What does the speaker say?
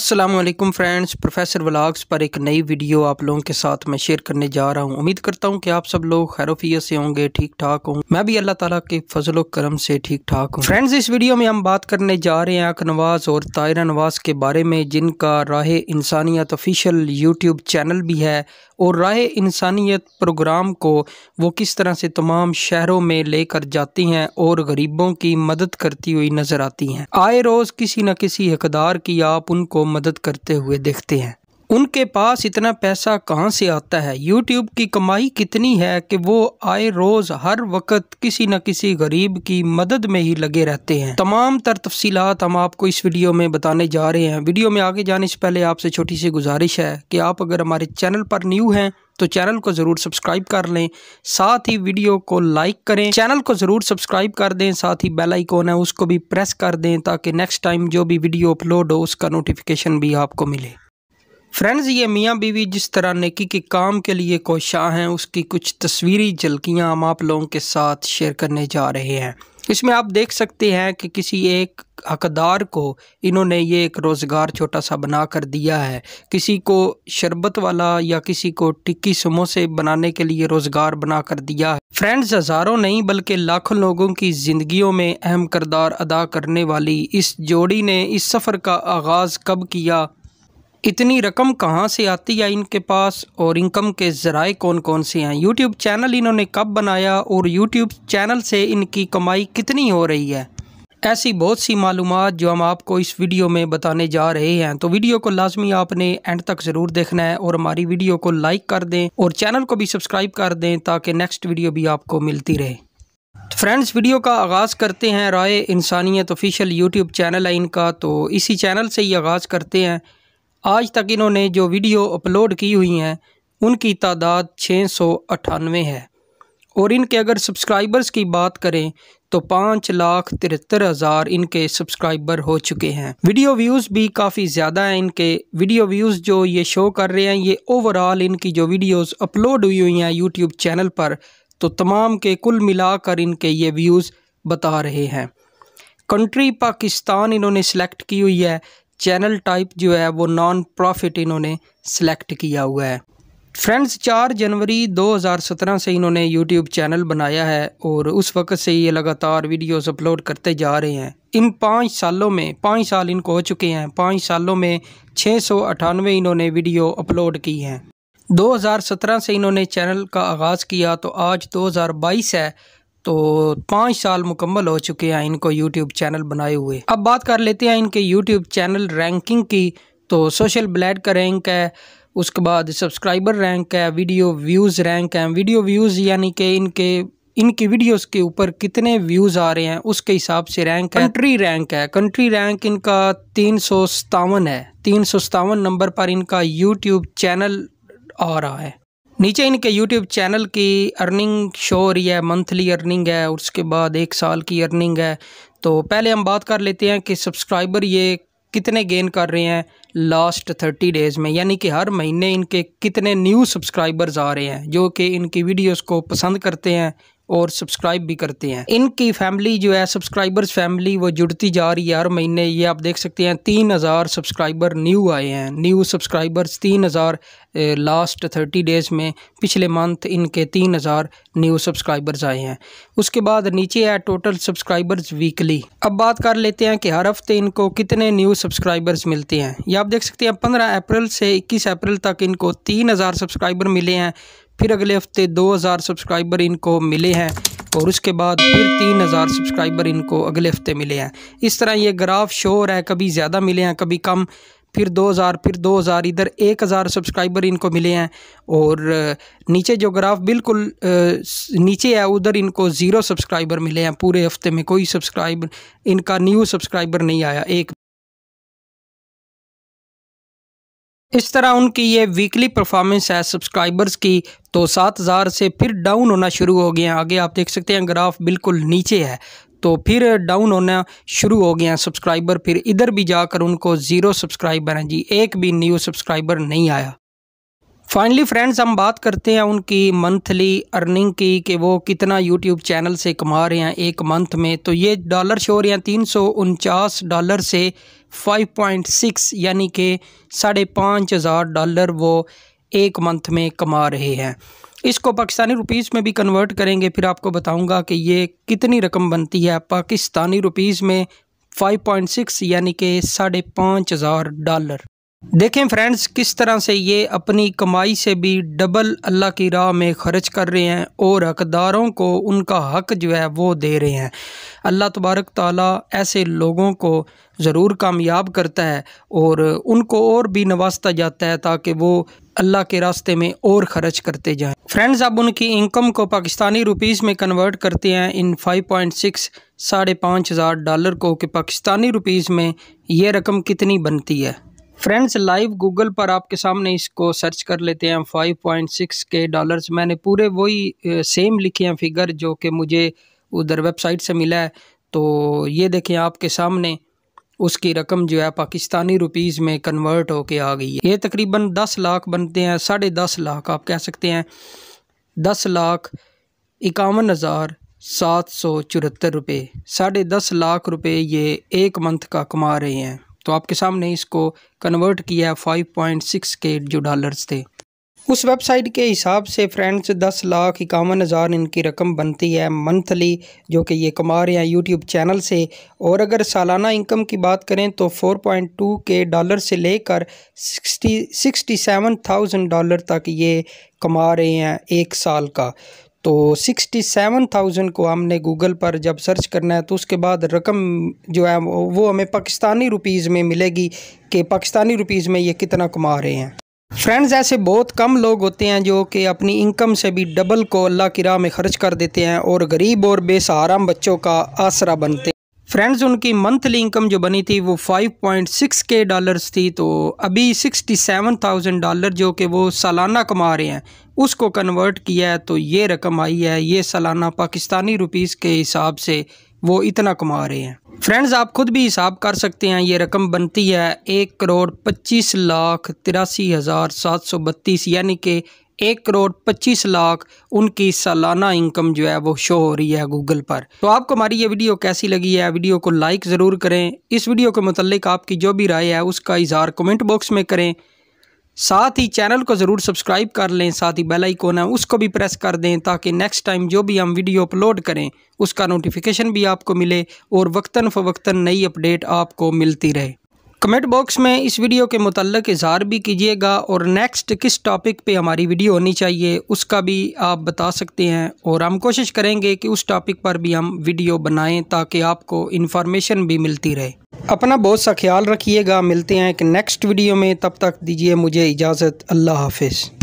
Aslam friends professor vlogs पर एक नई वीडियो आप लोगों के साथ मैं शेयर करने जा रहा हूँ उम्मीद करता हूँ कि आप सब लोग खैरोफियत से होंगे ठीक ठाक हूँ मैं भी अल्लाह ताला के फजल करम से ठीक ठाक हूँ फ्रेंड्स इस वीडियो में हम बात करने जा रहे हैं नवाज़ और तायरा नवाज के बारे में जिनका राह इंसानियत ऑफिशियल यूट्यूब चैनल भी है और राह इंसानियत प्रोग्राम को वो किस तरह से तमाम शहरों में लेकर जाती हैं और गरीबों की मदद करती हुई नजर आती हैं आए रोज़ किसी न किसी हकदार की आप उनको मदद करते हुए देखते हैं उनके पास इतना पैसा कहाँ से आता है यूट्यूब की कमाई कितनी है कि वो आए रोज़ हर वक्त किसी न किसी गरीब की मदद में ही लगे रहते हैं तमाम तर तफसीलात हम आपको इस वीडियो में बताने जा रहे हैं वीडियो में आगे जाने से पहले आपसे छोटी सी गुजारिश है कि आप अगर हमारे चैनल पर न्यू हैं तो चैनल को ज़रूर सब्सक्राइब कर लें साथ ही वीडियो को लाइक करें चैनल को ज़रूर सब्सक्राइब कर दें साथ ही बेल आइकॉन है उसको भी प्रेस कर दें ताकि नेक्स्ट टाइम जो भी वीडियो अपलोड हो उसका नोटिफिकेशन भी आपको मिले फ्रेंड्स ये मियाँ बीवी जिस तरह नेकी के काम के लिए कोशाह हैं उसकी कुछ तस्वीरी झलकियाँ हम आप लोगों के साथ शेयर करने जा रहे हैं इसमें आप देख सकते हैं कि किसी एक हकदार को इन्होंने ये एक रोज़गार छोटा सा बना कर दिया है किसी को शरबत वाला या किसी को टिक्की समोसे बनाने के लिए रोज़गार बना कर दिया है फ्रेंड्स हज़ारों नहीं बल्कि लाखों लोगों की ज़िंदगियों में अहम करदार अदा करने वाली इस जोड़ी ने इस सफ़र का आगाज़ कब किया इतनी रकम कहाँ से आती है इनके पास और इनकम के ज़राए कौन कौन से हैं यूट्यूब चैनल इन्होंने कब बनाया और यूट्यूब चैनल से इनकी कमाई कितनी हो रही है ऐसी बहुत सी मालूम जो हम आपको इस वीडियो में बताने जा रहे हैं तो वीडियो को लाजमी आपने एंड तक ज़रूर देखना है और हमारी वीडियो को लाइक कर दें और चैनल को भी सब्सक्राइब कर दें ताकि नेक्स्ट वीडियो भी आपको मिलती रहे तो फ्रेंड्स वीडियो का आगाज़ करते हैं राय इंसानियत ऑफिशियल यूट्यूब चैनल है इनका तो इसी चैनल से ही आगाज़ करते हैं आज तक इन्होंने जो वीडियो अपलोड की हुई हैं उनकी तादाद छः सौ अट्ठानवे है और इनके अगर सब्सक्राइबर्स की बात करें तो पाँच लाख तिहत्तर हज़ार इनके सब्सक्राइबर हो चुके हैं वीडियो व्यूज़ भी काफ़ी ज़्यादा हैं इनके वीडियो व्यूज़ जो ये शो कर रहे हैं ये ओवरऑल इनकी जो वीडियोस अपलोड हुई हुई हैं यूट्यूब चैनल पर तो तमाम के कुल मिलाकर इनके ये व्यूज़ बता रहे हैं कंट्री पाकिस्तान इन्होंने सेलेक्ट की हुई है चैनल टाइप जो है वो नॉन प्रॉफिट इन्होंने सेलेक्ट किया हुआ है फ्रेंड्स चार जनवरी 2017 से इन्होंने यूट्यूब चैनल बनाया है और उस वक्त से ये लगातार वीडियोस अपलोड करते जा रहे हैं इन पाँच सालों में पाँच साल इनको हो चुके हैं पाँच सालों में छः सौ इन्होंने वीडियो अपलोड की हैं 2017 से इन्होंने चैनल का आगाज़ किया तो आज 2022 है तो पाँच साल मुकम्मल हो चुके हैं इनको यूट्यूब चैनल बनाए हुए अब बात कर लेते हैं इनके यूट्यूब चैनल रैंकिंग की तो सोशल ब्लैड का रैंक है उसके बाद सब्सक्राइबर रैंक है वीडियो व्यूज़ रैंक है वीडियो व्यूज़ यानी कि इनके इनकी वीडियोस के ऊपर कितने व्यूज़ आ रहे हैं उसके हिसाब से रैंक है कंट्री रैंक है कंट्री रैंक इनका तीन है तीन नंबर पर इनका यूट्यूब चैनल आ रहा है नीचे इनके यूट्यूब चैनल की अर्निंग शो हो रही है मंथली अर्निंग है उसके बाद एक साल की अर्निंग है तो पहले हम बात कर लेते हैं कि सब्सक्राइबर ये कितने गेन कर रहे हैं लास्ट थर्टी डेज़ में यानी कि हर महीने इनके कितने न्यू सब्सक्राइबर्स आ रहे हैं जो कि इनकी वीडियोस को पसंद करते हैं और सब्सक्राइब भी करते हैं इनकी फैमिली जो है सब्सक्राइबर्स फैमिली वो जुड़ती जा रही है हर महीने ये आप देख सकते हैं तीन हज़ार सब्सक्राइबर न्यू आए हैं न्यू सब्सक्राइबर्स तीन हज़ार लास्ट थर्टी डेज़ में पिछले मंथ इनके तीन हज़ार न्यू सब्सक्राइबर्स आए हैं उसके बाद नीचे है टोटल सब्सक्राइबर्स वीकली अब बात कर लेते हैं कि हर हफ्ते इनको कितने न्यू सब्सक्राइबर्स मिलते हैं ये आप देख सकते हैं पंद्रह अप्रैल से इक्कीस अप्रैल तक इनको तीन हज़ार सब्सक्राइबर मिले हैं फिर अगले हफ्ते 2000 सब्सक्राइबर इनको मिले हैं और उसके बाद फिर 3000 सब्सक्राइबर इनको अगले हफ्ते मिले हैं इस तरह ये ग्राफ शो हो रहा है कभी ज़्यादा मिले हैं कभी कम फिर 2000 फिर 2000 इधर 1000 सब्सक्राइबर इनको मिले हैं और नीचे जो ग्राफ बिल्कुल नीचे है उधर इनको ज़ीरो सब्सक्राइबर मिले हैं पूरे हफ्ते में कोई सब्सक्राइबर इनका न्यू सब्सक्राइबर नहीं आया एक इस तरह उनकी ये वीकली परफॉर्मेंस है सब्सक्राइबर्स की तो सात हज़ार से फिर डाउन होना शुरू हो गया आगे आप देख सकते हैं ग्राफ बिल्कुल नीचे है तो फिर डाउन होना शुरू हो गया सब्सक्राइबर फिर इधर भी जाकर उनको ज़ीरो सब्सक्राइबर हैं जी एक भी न्यू सब्सक्राइबर नहीं आया फाइनली फ्रेंड्स हम बात करते हैं उनकी मंथली अर्निंग की कि वो कितना यूट्यूब चैनल से कमा रहे हैं एक मंथ में तो ये डॉलर शो रहे हैं तीन सौ उनचास डॉलर से फाइव पॉइंट सिक्स यानी कि साढ़े पाँच हज़ार डॉलर वो एक मंथ में कमा रहे हैं इसको पाकिस्तानी रुपीज़ में भी कन्वर्ट करेंगे फिर आपको बताऊँगा कि ये कितनी रकम बनती है पाकिस्तानी रुपीज़ में 5.6 यानी कि साढ़े पाँच हज़ार डॉलर देखें फ्रेंड्स किस तरह से ये अपनी कमाई से भी डबल अल्लाह की राह में खर्च कर रहे हैं और हकदारों को उनका हक जो है वो दे रहे हैं अल्लाह तबारक ताला ऐसे लोगों को ज़रूर कामयाब करता है और उनको और भी नवाजता जाता है ताकि वो अल्लाह के रास्ते में और ख़र्च करते जाएं फ्रेंड्स अब उनकी इनकम को पाकिस्तानी रुपीस में कन्वर्ट करते हैं इन 5.6 पॉइंट सिक्स साढ़े पाँच हज़ार डॉलर को कि पाकिस्तानी रुपीस में ये रकम कितनी बनती है फ्रेंड्स लाइव गूगल पर आपके सामने इसको सर्च कर लेते हैं 5.6 के डॉलर्स मैंने पूरे वही सेम लिखे हैं फिगर जो कि मुझे उधर वेबसाइट से मिला है तो ये देखें आपके सामने उसकी रकम जो है पाकिस्तानी रुपीज़ में कन्वर्ट होके आ गई है ये तकरीबन दस लाख बनते हैं साढ़े दस लाख आप कह सकते हैं दस लाख इक्यावन हज़ार सात सौ चौहत्तर रुपये साढ़े दस लाख रुपये ये एक मंथ का कमा रहे हैं तो आपके सामने इसको कन्वर्ट किया 5.6 के जो डॉलर्स थे उस वेबसाइट के हिसाब से फ्रेंड्स दस लाख इक्यावन हज़ार इनकी रकम बनती है मंथली जो कि ये कमा रहे हैं यूट्यूब चैनल से और अगर सालाना इनकम की बात करें तो 4.2 के डॉलर से लेकर 60 67,000 डॉलर तक ये कमा रहे हैं एक साल का तो सिक्सटी सेवन थाउजेंड को हमने गूगल पर जब सर्च करना है तो उसके बाद रकम जो है वो हमें पाकिस्तानी रुपीज़ में मिलेगी कि पाकिस्तानी रुपीज़ में ये कितना कमा रहे हैं फ्रेंड्स ऐसे बहुत कम लोग होते हैं जो कि अपनी इनकम से भी डबल को अल्लाह की राह में खर्च कर देते हैं और गरीब और बेसहारा बच्चों का आसरा बनते हैं फ्रेंड्स उनकी मंथली इनकम जो बनी थी वो 5.6 के डॉलर्स थी तो अभी 67,000 डॉलर जो कि वो सालाना कमा रहे हैं उसको कन्वर्ट किया है तो ये रकम आई है ये सालाना पाकिस्तानी रुपीस के हिसाब से वो इतना कमा रहे हैं फ्रेंड्स आप खुद भी हिसाब कर सकते हैं ये रकम बनती है एक करोड़ पच्चीस लाख तिरासी हज़ार सात सौ बत्तीस यानी कि एक करोड़ पच्चीस लाख उनकी सालाना इनकम जो है वो शो हो रही है गूगल पर तो आपको हमारी ये वीडियो कैसी लगी है वीडियो को लाइक ज़रूर करें इस वीडियो के मतलब आपकी जो भी राय है उसका इजहार कमेंट बॉक्स में करें साथ ही चैनल को ज़रूर सब्सक्राइब कर लें साथ ही बेल आइकॉन है उसको भी प्रेस कर दें ताकि नेक्स्ट टाइम जो भी हम वीडियो अपलोड करें उसका नोटिफिकेशन भी आपको मिले और वक्ता फ़वक्ता नई अपडेट आपको मिलती रहे कमेंट बॉक्स में इस वीडियो के मतलब इजहार भी कीजिएगा और नेक्स्ट किस टॉपिक पे हमारी वीडियो होनी चाहिए उसका भी आप बता सकते हैं और हम कोशिश करेंगे कि उस टॉपिक पर भी हम वीडियो बनाएं ताकि आपको इन्फॉर्मेशन भी मिलती रहे अपना बहुत सा ख्याल रखिएगा मिलते हैं एक नेक्स्ट वीडियो में तब तक दीजिए मुझे इजाज़त अल्लाह हाफिज़